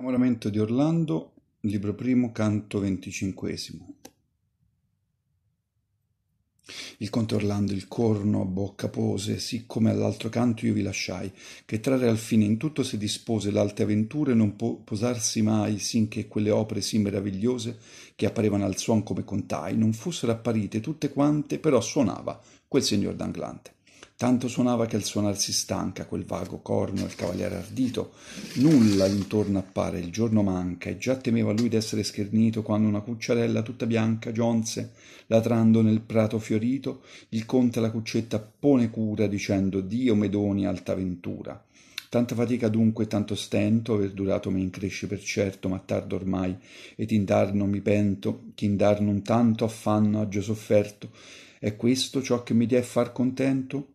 Innamoramento di Orlando, libro primo, canto venticinquesimo. Il conte Orlando il corno a bocca pose, siccome all'altro canto io vi lasciai, che trarre al fine in tutto si dispose l'alte avventure non può posarsi mai sin che quelle opere sì meravigliose, che apparevano al suon come contai, non fussero apparite tutte quante, però suonava quel signor d'Anglante. Tanto suonava che al suonar si stanca quel vago corno, il cavaliere ardito. Nulla intorno appare, il giorno manca, e già temeva lui d'essere schernito quando una cucciarella tutta bianca giunse, latrando nel prato fiorito, il conte alla cuccetta pone cura dicendo Dio me doni alta ventura. Tanta fatica dunque e tanto stento aver durato mi incresce per certo, ma tardo ormai, ed indar mi pento, che indar non tanto affanno aggio sofferto. È questo ciò che mi die far contento?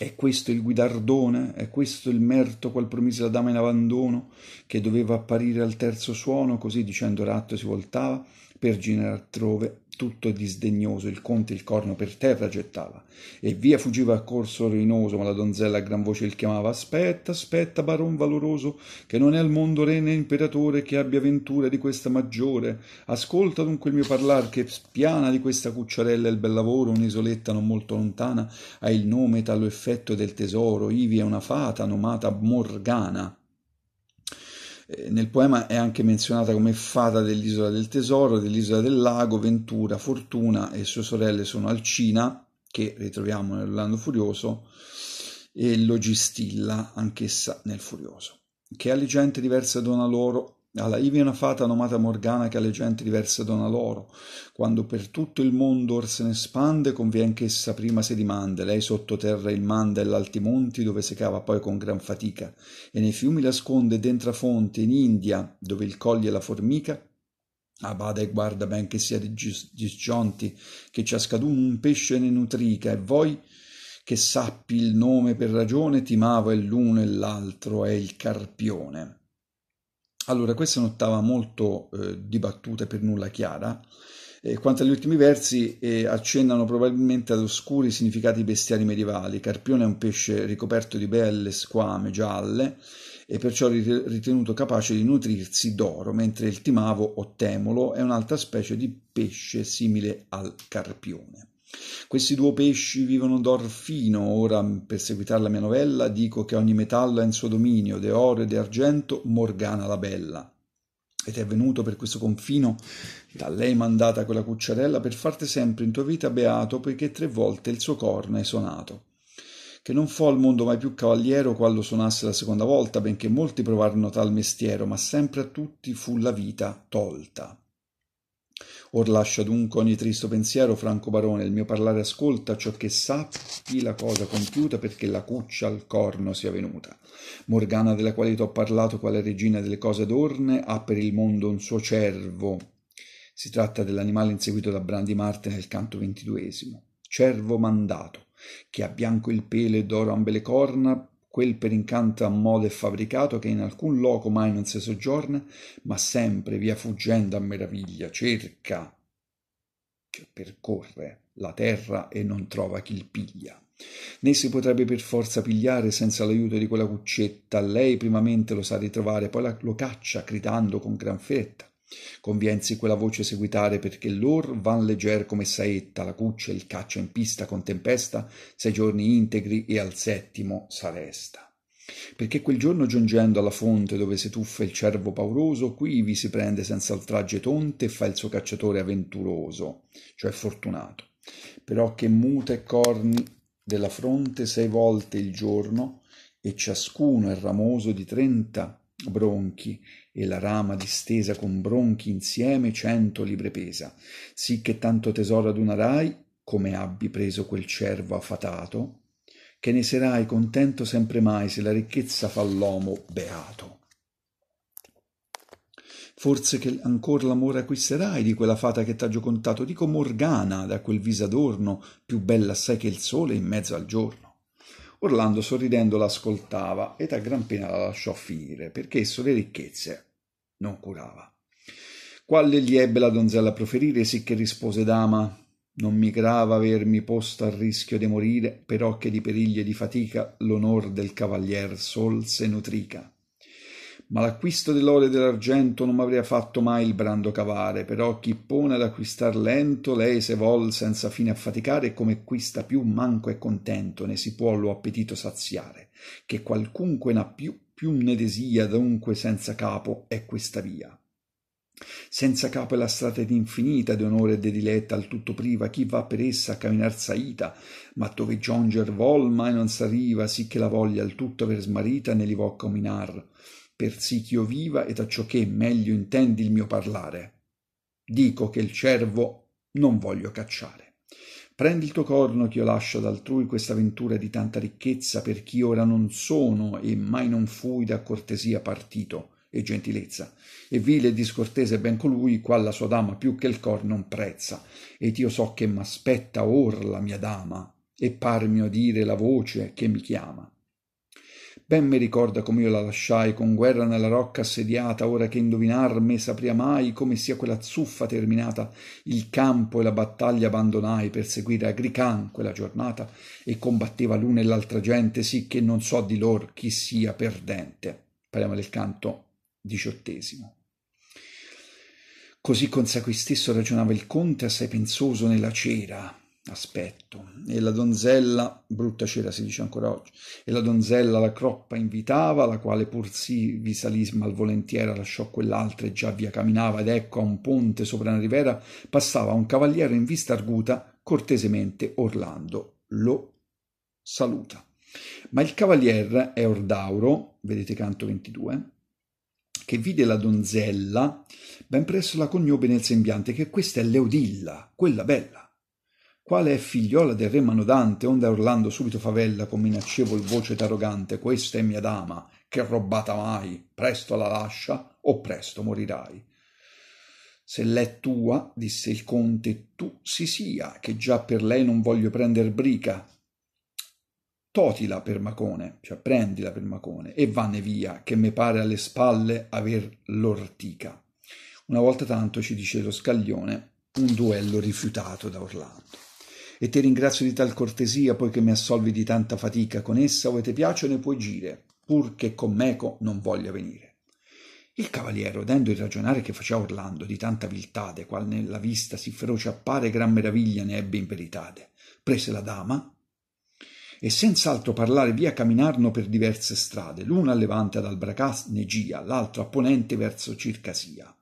È questo il guidardone? È questo il merto qual promise la dama in abbandono, che doveva apparire al terzo suono? Così dicendo Ratto si voltava per girare altrove, tutto disdegnoso, il conte il corno per terra gettava, e via fuggiva a corso rinoso, ma la donzella a gran voce il chiamava, aspetta, aspetta, baron valoroso, che non è al mondo re né imperatore che abbia ventura di questa maggiore, ascolta dunque il mio parlar, che spiana di questa cucciarella il bel lavoro, un'isoletta non molto lontana, ha il nome, tal effetto del tesoro, ivi è una fata, nomata Morgana, eh, nel poema è anche menzionata come fata dell'isola del tesoro, dell'isola del lago, Ventura, Fortuna e sue sorelle sono Alcina, che ritroviamo nell'Orlando Furioso, e Logistilla, anch'essa nel Furioso, che alle gente diversa dona loro alla ivi una fata nomata Morgana che alle genti diverse dona loro, quando per tutto il mondo or se ne spande, convien ch'essa prima si dimande, lei sottoterra il manda e l'alti monti, dove si cava poi con gran fatica, e nei fiumi l'asconde dentro fonte, in India, dove il coglie la formica, Ah, bada e guarda ben che sia disgiunti, che ciascadun un pesce ne nutrica, e voi che sappi il nome per ragione, timavo e l'uno e l'altro è il carpione. Allora, questa è un'ottava molto eh, dibattuta e per nulla chiara. Eh, quanto agli ultimi versi, eh, accennano probabilmente ad oscuri significati bestiali medievali. Carpione è un pesce ricoperto di belle squame gialle e perciò ritenuto capace di nutrirsi d'oro, mentre il timavo o temolo è un'altra specie di pesce simile al carpione. Questi due pesci vivono d'orfino, ora per seguitare la mia novella dico che ogni metallo ha in suo dominio, de oro e de argento, Morgana la bella. Ed è venuto per questo confino da lei mandata quella cucciarella per farti sempre in tua vita beato, poiché tre volte il suo corno hai sonato che non fu al mondo mai più cavaliero quando suonasse la seconda volta, benché molti provarono tal mestiero, ma sempre a tutti fu la vita tolta. Or lascia dunque ogni tristo pensiero, Franco Barone, il mio parlare ascolta, ciò che sappi la cosa compiuta, perché la cuccia al corno sia venuta. Morgana, della quale t'ho parlato, quale regina delle cose adorne, ha per il mondo un suo cervo. Si tratta dell'animale inseguito da Brandi Marte nel canto ventiduesimo. Cervo mandato, che ha bianco il pelo e d'oro ambe le corna, quel per incanto a modo e fabbricato che in alcun loco mai non si soggiorna, ma sempre via fuggendo a meraviglia cerca che percorre la terra e non trova chi il piglia. Né si potrebbe per forza pigliare senza l'aiuto di quella cuccetta, lei primamente lo sa ritrovare, poi la, lo caccia gridando con gran fretta. Conviensi quella voce seguitare perché lor van legger come saetta la cuccia il caccia in pista con tempesta, sei giorni integri e al settimo s'aresta. Perché quel giorno giungendo alla fonte dove si tuffa il cervo pauroso, quivi si prende senza oltragge tonte e fa il suo cacciatore avventuroso, cioè fortunato. Però che mute corni della fronte sei volte il giorno, e ciascuno è ramoso di trenta bronchi e la rama distesa con bronchi insieme cento libre pesa, sì che tanto tesoro adunarai, come abbi preso quel cervo affatato, che ne serai contento sempre mai se la ricchezza fa l'uomo beato. Forse che ancor l'amore acquisterai di quella fata che t'ha contato, dico Morgana, da quel viso adorno, più bella assai che il sole in mezzo al giorno. Orlando sorridendo l'ascoltava ed a gran pena la lasciò finire, perché esso le ricchezze non curava. Quale gli ebbe la donzella a proferire, sì che rispose dama, non mi grava avermi posto al rischio di morire, però che di perigli e di fatica l'onor del cavalier sol se nutrica ma l'acquisto dell'oro e dell'argento non m'avria fatto mai il brando cavare, però chi pone ad acquistar lento, lei se vol senza fine affaticare, come acquista più manco e contento, ne si può lo appetito saziare, che qualcunque n'ha più, più ne desia, dunque senza capo è questa via. Senza capo è la strada ed infinita d'onore e di diletta al tutto priva, chi va per essa a camminar saita, ma dove giunger vol mai non s'arriva, sì che la voglia al tutto aver smarita ne li vo camminar sì ch'io viva ed acciò che meglio intendi il mio parlare. Dico che il cervo non voglio cacciare. Prendi il tuo corno ch'io lascio ad altrui questa ventura di tanta ricchezza, per chi ora non sono e mai non fui da cortesia partito e gentilezza, e vile e discortese ben colui, qual la sua dama più che il cor non prezza, ed io so che m'aspetta or la mia dama, e parmi udire la voce che mi chiama ben mi ricorda come io la lasciai con guerra nella rocca assediata ora che indovinar me sapria mai come sia quella zuffa terminata il campo e la battaglia abbandonai per seguire agrican quella giornata e combatteva l'una e l'altra gente sì che non so di lor chi sia perdente parliamo del canto diciottesimo così con sé qui stesso ragionava il conte assai pensoso nella cera aspetto. E la donzella, brutta cera si dice ancora oggi, e la donzella la croppa invitava, la quale pur sì vi salì malvolentiera lasciò quell'altra e già via camminava, ed ecco a un ponte sopra una rivera passava un cavaliere in vista arguta, cortesemente Orlando lo saluta. Ma il cavalier è Ordauro, vedete canto 22, che vide la donzella, ben presso la conobbe nel sembiante che questa è Leodilla, quella bella quale è figliuola del re Manodante, onde Orlando subito favella con minaccevol voce ed arrogante, questa è mia dama, che robbata mai, presto la lascia, o presto morirai. Se l'è tua, disse il conte, tu si sia, che già per lei non voglio prender brica. Totila per Macone, cioè prendila per Macone, e vanne via, che me pare alle spalle aver l'ortica. Una volta tanto ci dice lo scaglione, un duello rifiutato da Orlando e ti ringrazio di tal cortesia, poiché mi assolvi di tanta fatica, con essa ove te piace ne puoi gire, pur che con meco non voglia venire. Il cavaliere, udendo il ragionare che faceva Orlando di tanta viltade, qual nella vista si feroce appare, gran meraviglia ne ebbe in veritade, prese la dama, e senz'altro parlare via camminarono per diverse strade, l'una a levante ad Albracas Negia, l'altra a ponente verso Circasia.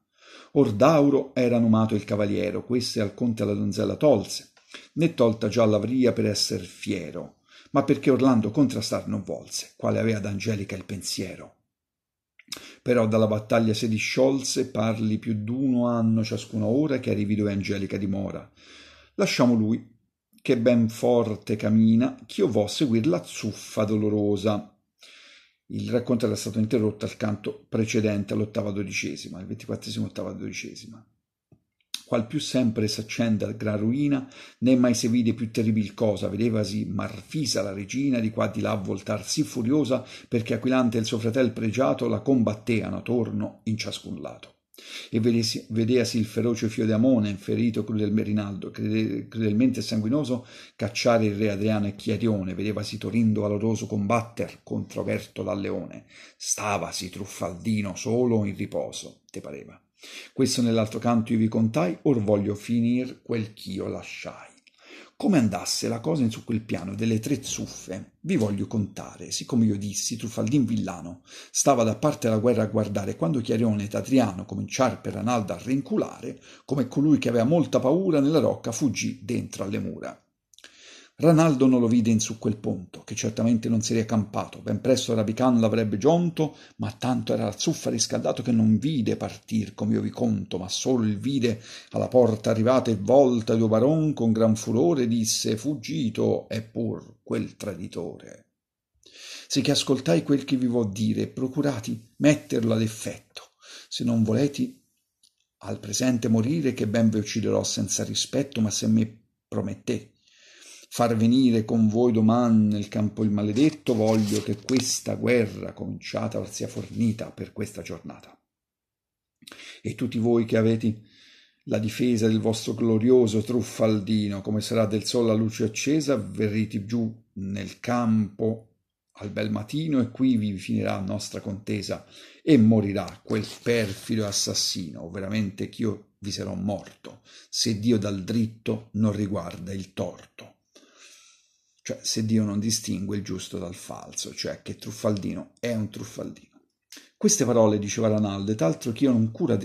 Ordauro era nomato il cavaliero, queste al conte la donzella tolse, né tolta già l'avria per esser fiero, ma perché Orlando contrastar non volse, quale avea d'Angelica il pensiero. Però dalla battaglia si disciolse, parli più d'uno anno ciascuna ora che arrivi dove Angelica dimora. Lasciamo lui, che ben forte cammina, ch'io vo seguir la zuffa dolorosa. Il racconto era stato interrotto al canto precedente all'ottava dodicesima, al ventiquattresimo ottava dodicesima qual più sempre s'accende al gran ruina, né mai se vide più terribil cosa, vedevasi Marfisa la regina di qua di là voltar sì furiosa, perché Aquilante e il suo fratel pregiato la combatteano torno in ciascun lato. E vedesi, vedeasi il feroce Fiodamone, ferito crudel Merinaldo, crudelmente sanguinoso, cacciare il re Adriano e Chiarione, vedevasi Torindo valoroso combatter contro Bertola Leone, stavasi Truffaldino solo in riposo, te pareva. Questo nell'altro canto io vi contai, or voglio finir quel ch'io lasciai. Come andasse la cosa in su quel piano delle tre zuffe, vi voglio contare, siccome io dissi, Truffaldin Villano stava da parte la guerra a guardare, quando Chiarione Tatriano cominciar per Analda a rinculare, come colui che aveva molta paura nella rocca fuggì dentro alle mura. Ranaldo non lo vide in su quel punto, che certamente non si era Ben presto Rabican l'avrebbe giunto, ma tanto era la zuffa riscaldato che non vide partir, come io vi conto, ma solo il vide alla porta arrivata e volta il baron con gran furore disse fuggito è pur quel traditore. Se che ascoltai quel che vi vo dire procurati metterlo ad effetto. Se non voleti al presente morire, che ben vi ucciderò senza rispetto, ma se me promettete far venire con voi domani nel campo il maledetto, voglio che questa guerra cominciata sia fornita per questa giornata. E tutti voi che avete la difesa del vostro glorioso truffaldino, come sarà del sole la luce accesa, verrete giù nel campo al bel mattino e qui vi finirà nostra contesa e morirà quel perfido assassino, veramente che io vi sarò morto, se Dio dal dritto non riguarda il torto cioè se Dio non distingue il giusto dal falso, cioè che truffaldino è un truffaldino. Queste parole, diceva Ranaldo, taltro che io non cura